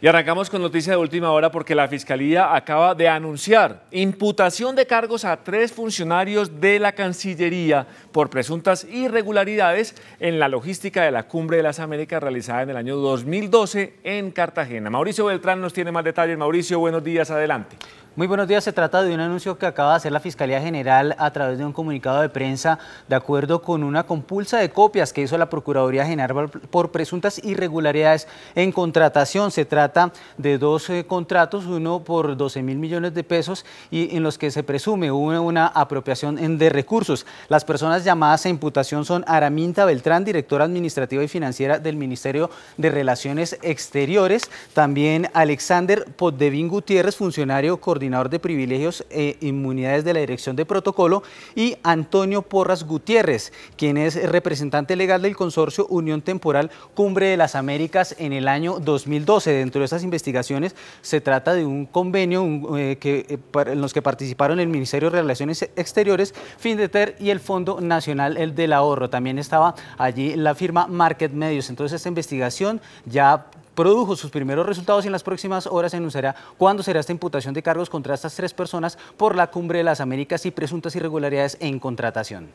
Y arrancamos con noticia de última hora porque la Fiscalía acaba de anunciar imputación de cargos a tres funcionarios de la Cancillería por presuntas irregularidades en la logística de la Cumbre de las Américas realizada en el año 2012 en Cartagena. Mauricio Beltrán nos tiene más detalles. Mauricio, buenos días, adelante. Muy buenos días. Se trata de un anuncio que acaba de hacer la Fiscalía General a través de un comunicado de prensa, de acuerdo con una compulsa de copias que hizo la Procuraduría General por presuntas irregularidades en contratación. Se trata de dos eh, contratos, uno por 12 mil millones de pesos y en los que se presume una, una apropiación de recursos. Las personas llamadas a imputación son Araminta Beltrán, directora administrativa y financiera del Ministerio de Relaciones Exteriores, también Alexander Poddevin Gutiérrez, funcionario coordinador de privilegios e inmunidades de la Dirección de Protocolo, y Antonio Porras Gutiérrez, quien es representante legal del consorcio Unión Temporal Cumbre de las Américas en el año 2012. Dentro de estas investigaciones se trata de un convenio eh, que, eh, en los que participaron el Ministerio de Relaciones Exteriores, FINDETER y el Fondo Nacional el del Ahorro. También estaba allí la firma Market Medios. Entonces esta investigación ya produjo sus primeros resultados y en las próximas horas se anunciará cuándo será esta imputación de cargos contra estas tres personas por la Cumbre de las Américas y presuntas irregularidades en contratación.